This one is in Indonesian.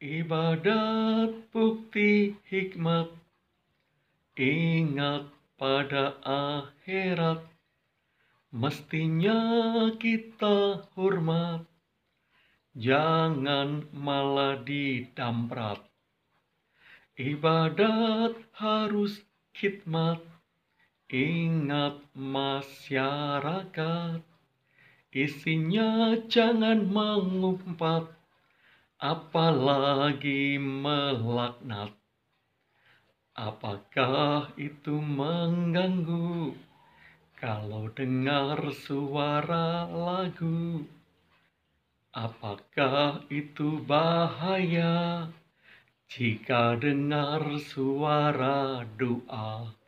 Ibadat bukti hikmat, ingat pada akhirat, mestinya kita hormat, jangan malah didamprat. Ibadat harus khidmat, ingat masyarakat, isinya jangan mengumpat apalagi melaknat. Apakah itu mengganggu kalau dengar suara lagu? Apakah itu bahaya jika dengar suara doa?